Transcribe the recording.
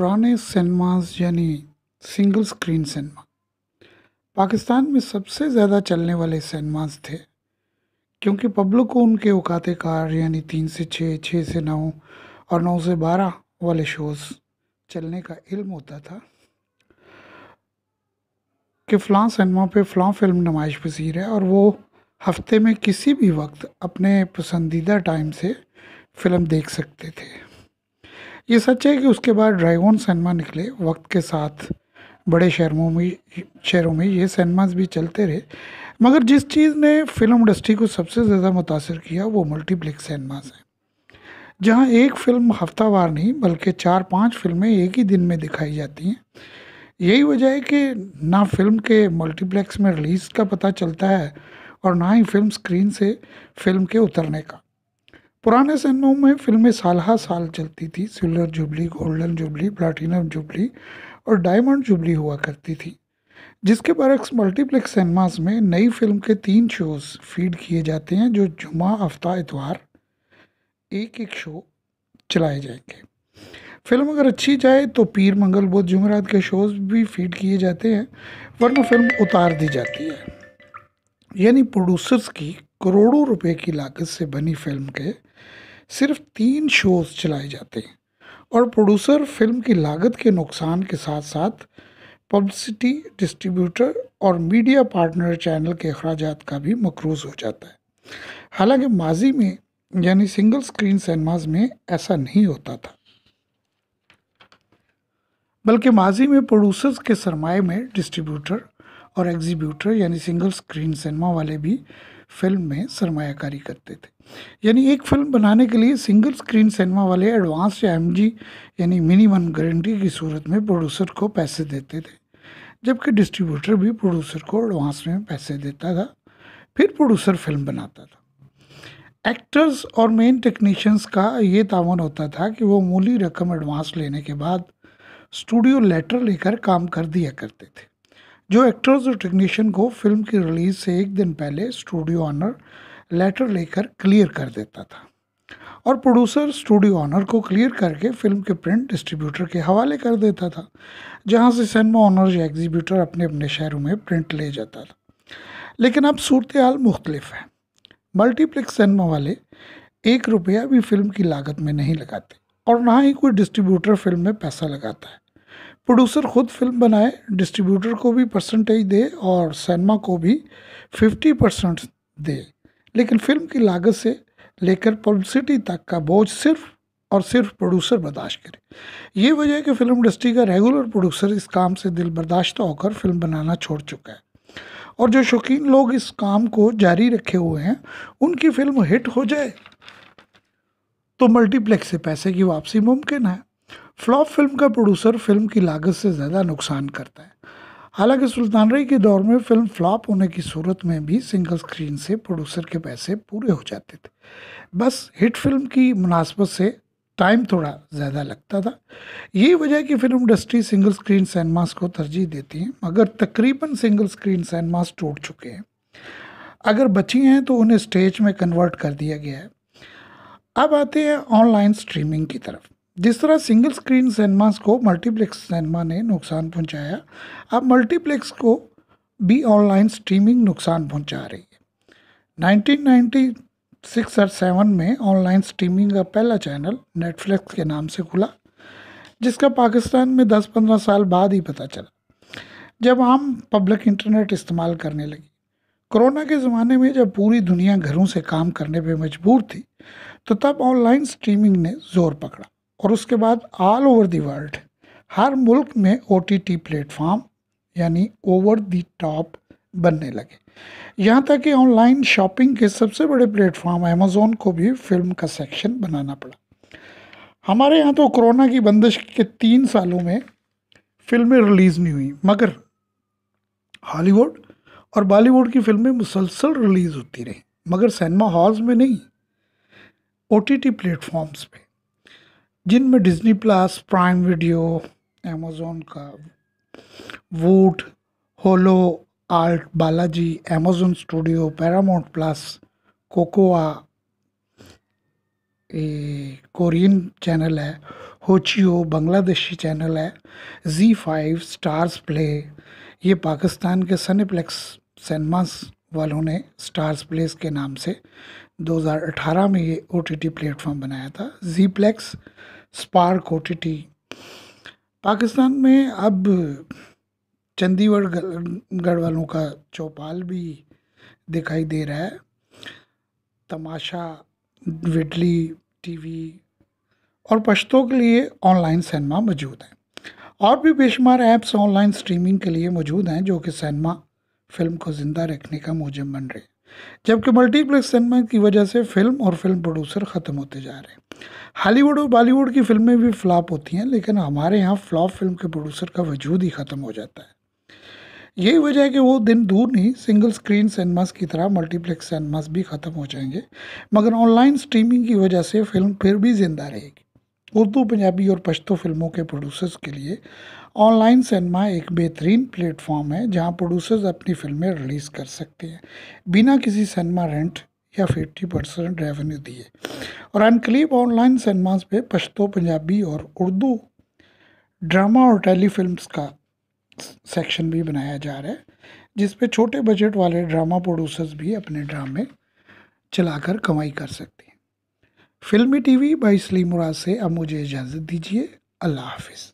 पुराने सिनेमाज यानी single screen cinema Pakistan में सबसे ज़्यादा चलने वाले सिनेमाज थे क्योंकि पब्लिक को उनके उकाते कार यानी तीन से छः छः से नौ और नौ से बारह वाले शोज़ चलने का इल्म होता था कि फ़लाँ सिनेमा पे फ़लाँ फिल्म नुमाइश पसीर है और वो हफ्ते में किसी भी वक्त अपने पसंदीदा टाइम से फ़िल्म देख सकते थे ये सच है कि उसके बाद ड्रैगन सिनेमा निकले वक्त के साथ बड़े शहरों में शहरों में ये सैनमाज भी चलते रहे मगर जिस चीज़ ने फिल्म इंडस्ट्री को सबसे ज़्यादा मुतासर किया वो मल्टीप्लेक्स सैनमाज हैं जहाँ एक फिल्म हफ्तावार नहीं बल्कि चार पांच फिल्में एक ही दिन में दिखाई जाती हैं यही वजह है कि ना फिल्म के मल्टीप्लेक्स में रिलीज़ का पता चलता है और ना ही फिल्म स्क्रीन से फिल्म के उतरने का पुराने सिनेमाओं में फिल्में साल हा साल चलती थी silver jubilee golden jubilee platinum jubilee और डायमंड जुबली हुआ करती थी जिसके बरक्स मल्टीप्लेक्स सिनेमास में नई फिल्म के तीन शोज़ फीड किए जाते हैं जो जुमा हफ्ता इतवार एक एक शो चलाए जाएंगे फिल्म अगर अच्छी जाए तो पीर मंगल बुध जुमरात के शोज़ भी फीड किए जाते हैं वरना फिल्म उतार दी जाती है यानी प्रोड्यूसर्स की करोड़ों रुपए की लागत से बनी फिल्म के सिर्फ तीन शोज चलाए जाते हैं और प्रोड्यूसर फिल्म की लागत के नुकसान के साथ साथ पब्लिसिटी डिस्ट्रीब्यूटर और मीडिया पार्टनर चैनल के अखराज का भी मकरूज हो जाता है हालांकि माजी में यानी सिंगल स्क्रीन सिनेमाज में ऐसा नहीं होता था बल्कि माजी में प्रोड्यूसर्स के सरमाए में डिस्ट्रीब्यूटर और एग्जीब्यूटर यानी सिंगल स्क्रीन सिनेमा वाले भी फिल्म में सरमाकारी करते थे यानी एक फिल्म बनाने के लिए सिंगल स्क्रीन सिनेमा वाले एडवांस या एम यानी मिनिमम गारंटी की सूरत में प्रोड्यूसर को पैसे देते थे जबकि डिस्ट्रीब्यूटर भी प्रोड्यूसर को एडवांस में पैसे देता था फिर प्रोड्यूसर फिल्म बनाता था एक्टर्स और मेन टेक्नीशियंस का ये तावन होता था कि वो मूली रकम एडवांस लेने के बाद स्टूडियो लेटर लेकर काम कर दिया करते थे जो एक्टर्स और टेक्नीशियन को फिल्म की रिलीज से एक दिन पहले स्टूडियो ऑनर लेटर लेकर क्लियर कर देता था और प्रोड्यूसर स्टूडियो ऑनर को क्लियर करके फिल्म के प्रिंट डिस्ट्रीब्यूटर के हवाले कर देता था जहां से सिनेमा ऑनर या एग्जीब्यूटर अपने अपने शहरों में प्रिंट ले जाता था लेकिन अब सूरत हाल मुख्तलिफ है मल्टीप्लेक्स सिनेमा वाले एक रुपया भी फिल्म की लागत में नहीं लगाते और ना ही कोई डिस्ट्रीब्यूटर फिल्म में पैसा लगाता है प्रोड्यूसर खुद फिल्म बनाए डिस्ट्रीब्यूटर को भी परसेंटेज दे और सिनेमा को भी फिफ्टी परसेंट दे लेकिन फिल्म की लागत से लेकर पब्लिसिटी तक का बोझ सिर्फ और सिर्फ प्रोड्यूसर बर्दाश्त करे ये वजह है कि फिल्म इंडस्ट्री का रेगुलर प्रोड्यूसर इस काम से दिल बर्दाश्त होकर फिल्म बनाना छोड़ चुका है और जो शौकीन लोग इस काम को जारी रखे हुए हैं उनकी फिल्म हिट हो जाए तो मल्टीप्लेक्स से पैसे की वापसी मुमकिन है फ्लॉप फिल्म का प्रोड्यूसर फिल्म की लागत से ज़्यादा नुकसान करता है हालांकि सुल्तान रई के दौर में फिल्म फ्लॉप होने की सूरत में भी सिंगल स्क्रीन से प्रोड्यूसर के पैसे पूरे हो जाते थे बस हिट फिल्म की मुनासबत से टाइम थोड़ा ज़्यादा लगता था यही वजह कि film industry single screen cinemas को तरजीह देती है मगर तकरीबन सिंगल स्क्रीन सैनमास टूट चुके हैं अगर बची हैं तो उन्हें स्टेज में कन्वर्ट कर दिया गया है अब आते हैं ऑनलाइन स्ट्रीमिंग की तरफ जिस तरह सिंगल स्क्रीन सिनेमास को मल्टीप्लेक्स सिनेमा ने नुकसान पहुंचाया अब मल्टीप्लेक्स को भी ऑनलाइन स्ट्रीमिंग नुकसान पहुंचा रही है 1996 और सेवन में ऑनलाइन स्ट्रीमिंग का पहला चैनल नेटफ्लिक्स के नाम से खुला जिसका पाकिस्तान में 10-15 साल बाद ही पता चला जब आम पब्लिक इंटरनेट इस्तेमाल करने लगी कोरोना के ज़माने में जब पूरी दुनिया घरों से काम करने पर मजबूर थी तो तब ऑनलाइन स्ट्रीमिंग ने ज़ोर पकड़ा और उसके बाद ऑल ओवर दी वर्ल्ड हर मुल्क में ओ टी टी प्लेटफॉर्म यानी ओवर दी टॉप बनने लगे यहाँ तक कि ऑनलाइन शॉपिंग के सबसे बड़े प्लेटफॉर्म अमेज़ोन को भी फिल्म का सेक्शन बनाना पड़ा हमारे यहाँ तो कोरोना की बंदिश के तीन सालों में फिल्में रिलीज़ नहीं हुई मगर हॉलीवुड और बॉलीवुड की फिल्में मुसलसल रिलीज़ होती रहीं मगर सिनेमा हॉल्स में नहीं ओ टी टी प्लेटफॉर्म्स पर जिनमें Disney plus Prime Video Amazon का Voot Hulu Alt Balaji Amazon Studio Paramount plus Kocowa Korean channel है होचियो बांग्लादेशी चैनल है जी फाइव स्टार्स प्ले ये पाकिस्तान के सनीप्लेक्स सिनेमास वालों ने स्टार्स प्लेस के नाम से 2018 में ये ओ टी प्लेटफॉर्म बनाया था Zeeplex Spark O T Pakistan में अब चंडीगढ़ गढ़ वालों का चौपाल भी दिखाई दे रहा है तमाशा विडली टीवी और पश्तों के लिए ऑनलाइन सिनेमा मौजूद हैं और भी बेशुमार ऐप्स ऑनलाइन स्ट्रीमिंग के लिए मौजूद हैं जो कि सिनेमा फिल्म को जिंदा रखने का मोजम बन रही जबकि मल्टीप्लेक्स सिनेमा की वजह से फिल्म और फिल्म प्रोड्यूसर ख़त्म होते जा रहे हैं हॉलीवुड और बॉलीवुड की फिल्में भी फ्लॉप होती हैं लेकिन हमारे यहाँ फ्लॉप फिल्म के प्रोड्यूसर का वजूद ही ख़त्म हो जाता है यही वजह है कि वो दिन दूर नहीं सिंगल स्क्रीन सिनेमास की तरह मल्टीप्लेक्स सिनेमास भी ख़त्म हो जाएंगे मगर ऑनलाइन स्ट्रीमिंग की वजह से फिल्म फिर भी ज़िंदा रहेगी उर्दू पंजाबी और पश्तो फिल्मों के प्रोड्यूसर्स के लिए ऑनलाइन सिनेमा एक बेहतरीन प्लेटफॉर्म है जहां प्रोड्यूसर्स अपनी फिल्में रिलीज़ कर सकते हैं बिना किसी सिनेमा रेंट या फिफ्टी परसेंट रेवेन्यू दिए और अनकलीब ऑनलाइन सिनेमाज पे पश्तो पंजाबी और उर्दू ड्रामा और टेली का सेक्शन भी बनाया जा रहा है जिस पे छोटे बजट वाले ड्रामा प्रोड्यूसर्स भी अपने ड्रामे चलाकर कमाई कर सकते हैं फिल्मी टीवी बाई सली मुराद से अब मुझे इजाज़त दीजिए अल्लाह हाफिज़